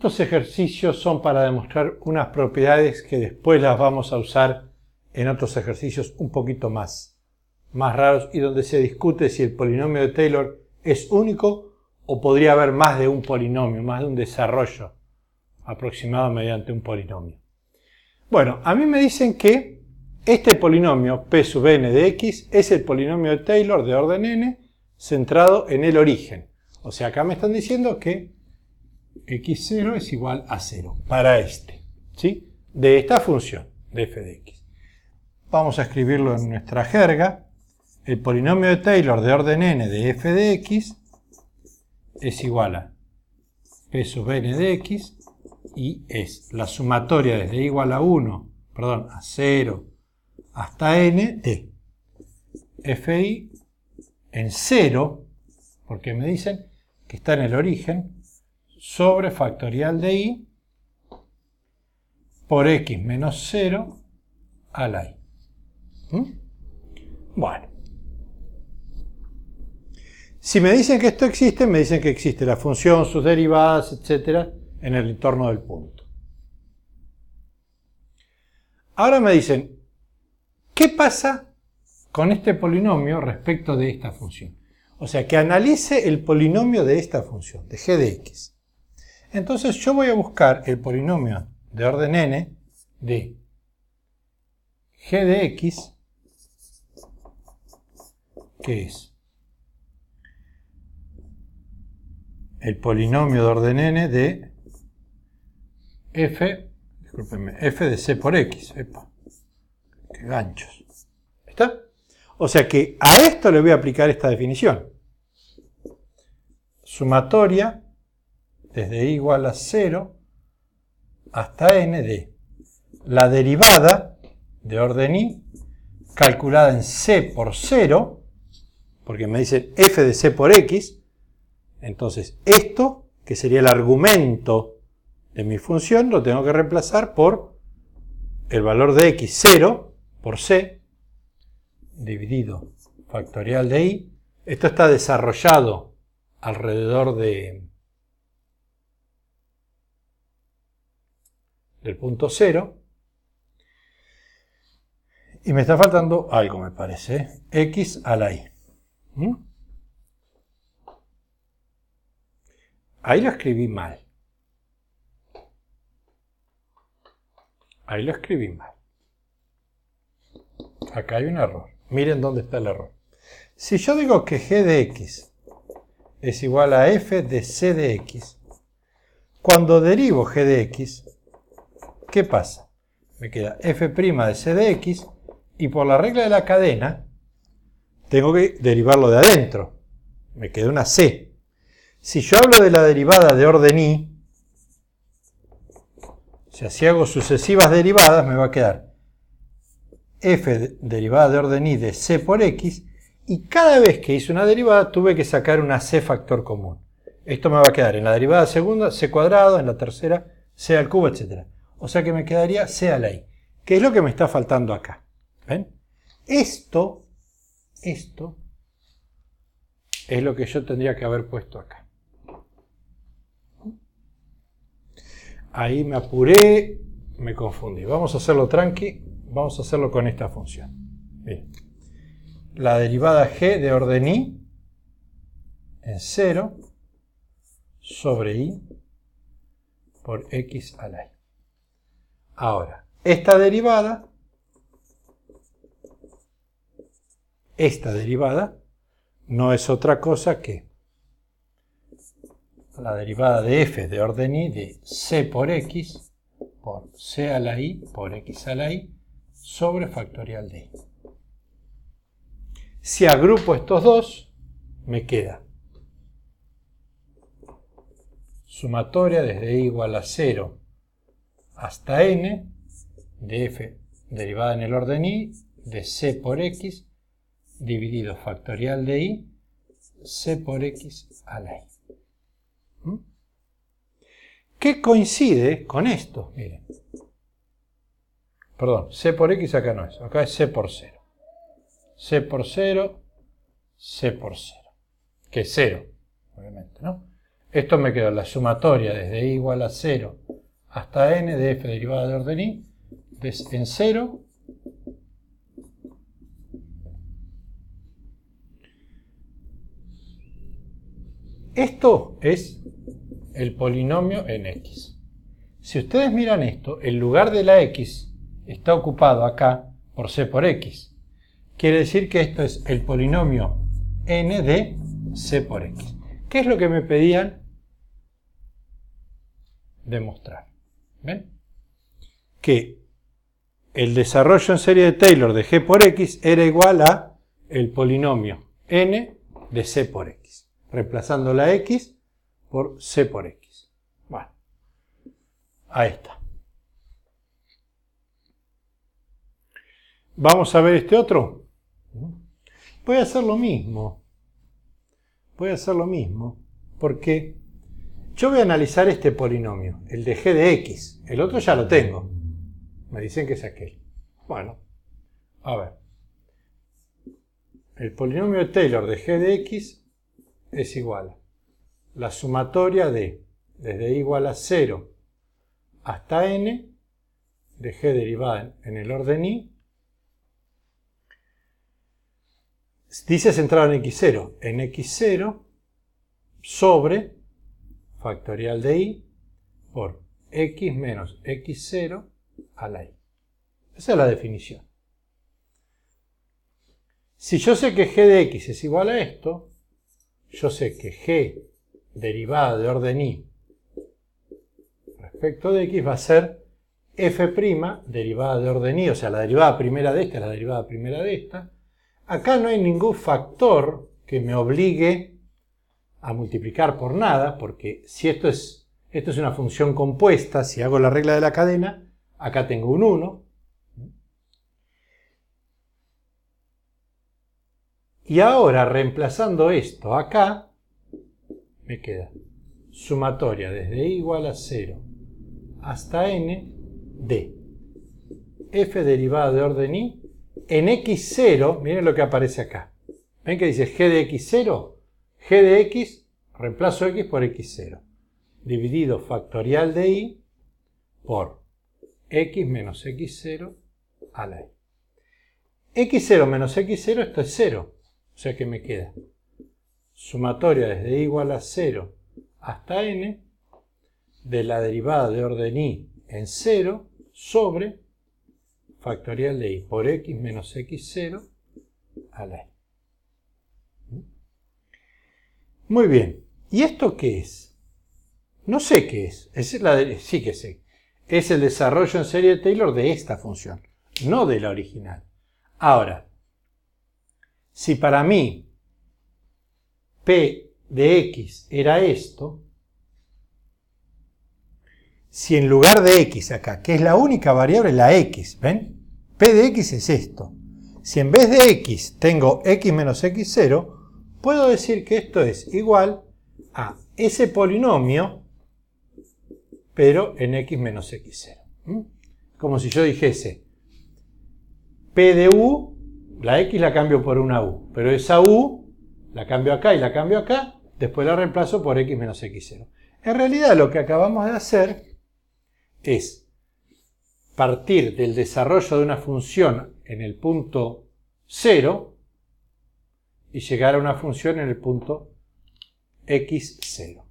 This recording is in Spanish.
Estos ejercicios son para demostrar unas propiedades que después las vamos a usar en otros ejercicios un poquito más, más raros y donde se discute si el polinomio de Taylor es único o podría haber más de un polinomio, más de un desarrollo aproximado mediante un polinomio. Bueno, a mí me dicen que este polinomio P sub n de x es el polinomio de Taylor de orden n centrado en el origen. O sea, acá me están diciendo que x0 es igual a 0 para este, ¿sí? De esta función de f de x. Vamos a escribirlo en nuestra jerga. El polinomio de Taylor de orden n de f de x es igual a p sub n de x y es la sumatoria desde igual a 1, perdón, a 0 hasta n de fi en 0, porque me dicen que está en el origen, sobre factorial de i por x menos 0 a la i. ¿Mm? Bueno. Si me dicen que esto existe, me dicen que existe la función, sus derivadas, etc. en el entorno del punto. Ahora me dicen, ¿qué pasa con este polinomio respecto de esta función? O sea, que analice el polinomio de esta función, de g de x. Entonces yo voy a buscar el polinomio de orden n de g de x, que es el polinomio de orden n de f, f de c por x. qué ganchos. ¿Está? O sea que a esto le voy a aplicar esta definición. Sumatoria desde i igual a 0 hasta n de la derivada de orden i calculada en c por 0, porque me dice f de c por x, entonces esto, que sería el argumento de mi función, lo tengo que reemplazar por el valor de x, 0 por c, dividido factorial de i. Esto está desarrollado alrededor de del punto cero. Y me está faltando algo, me parece. ¿eh? X a la Y. Ahí lo escribí mal. Ahí lo escribí mal. Acá hay un error. Miren dónde está el error. Si yo digo que g de x es igual a f de c de x, cuando derivo g de x, ¿qué pasa? Me queda f' de c de x y por la regla de la cadena tengo que derivarlo de adentro. Me queda una c. Si yo hablo de la derivada de orden i, o sea, si hago sucesivas derivadas me va a quedar f derivada de orden i de c por x y cada vez que hice una derivada tuve que sacar una c factor común. Esto me va a quedar en la derivada segunda, c cuadrado, en la tercera, c al cubo, etcétera o sea que me quedaría sea ley, que es lo que me está faltando acá. ¿Ven? Esto, esto, es lo que yo tendría que haber puesto acá. Ahí me apuré, me confundí. Vamos a hacerlo tranqui, vamos a hacerlo con esta función. Bien. La derivada g de orden i en 0 sobre i por x a la i. Ahora, esta derivada, esta derivada, no es otra cosa que la derivada de f de orden i de c por x por c a la i por x a la i sobre factorial de i. Si agrupo estos dos, me queda sumatoria desde i igual a 0 hasta n de f derivada en el orden i de c por x dividido factorial de i c por x a la i. ¿Mm? ¿Qué coincide con esto? Miren. Perdón, c por x acá no es, acá es c por cero. c por 0, c por 0, que es 0, obviamente, ¿no? Esto me queda la sumatoria desde i igual a cero hasta n de f derivada de orden i en 0 Esto es el polinomio en x. Si ustedes miran esto, el lugar de la x está ocupado acá por c por x. Quiere decir que esto es el polinomio n de c por x. ¿Qué es lo que me pedían demostrar? Que el desarrollo en serie de Taylor de g por x era igual a el polinomio n de c por x, reemplazando la x por c por x. Bueno, ahí está. Vamos a ver este otro. Voy a hacer lo mismo. Voy a hacer lo mismo porque yo voy a analizar este polinomio, el de g de x. El otro ya lo tengo. Me dicen que es aquel. Bueno, a ver. El polinomio de Taylor de g de x es igual a la sumatoria de, desde igual a 0 hasta n, de g derivada en el orden i, dice centrado en x0, en x0 sobre factorial de i por x menos x0 a la i. Esa es la definición. Si yo sé que g de x es igual a esto, yo sé que g derivada de orden i respecto de x va a ser f' derivada de orden i, o sea, la derivada primera de esta la derivada primera de esta. Acá no hay ningún factor que me obligue a multiplicar por nada, porque si esto es, esto es una función compuesta, si hago la regla de la cadena, acá tengo un 1. Y ahora, reemplazando esto acá, me queda sumatoria desde igual a 0 hasta n de f derivada de orden i en x0, miren lo que aparece acá. ¿Ven que dice g de x0? g de x, reemplazo x por x0, dividido factorial de y por x menos x0 a la y. x0 menos x0, esto es 0, o sea que me queda sumatoria desde y igual a 0 hasta n de la derivada de orden i en 0 sobre factorial de y, por x menos x0 a la y. Muy bien. ¿Y esto qué es? No sé qué es. Sí que sé. Es el desarrollo en serie de Taylor de esta función, no de la original. Ahora, si para mí P de X era esto, si en lugar de X acá, que es la única variable, la X, ¿ven? P de X es esto. Si en vez de X tengo X menos X0, puedo decir que esto es igual a ese polinomio, pero en x menos x0. Como si yo dijese, P de U, la X la cambio por una U, pero esa U la cambio acá y la cambio acá, después la reemplazo por X menos X0. En realidad lo que acabamos de hacer es partir del desarrollo de una función en el punto 0 y llegar a una función en el punto x0.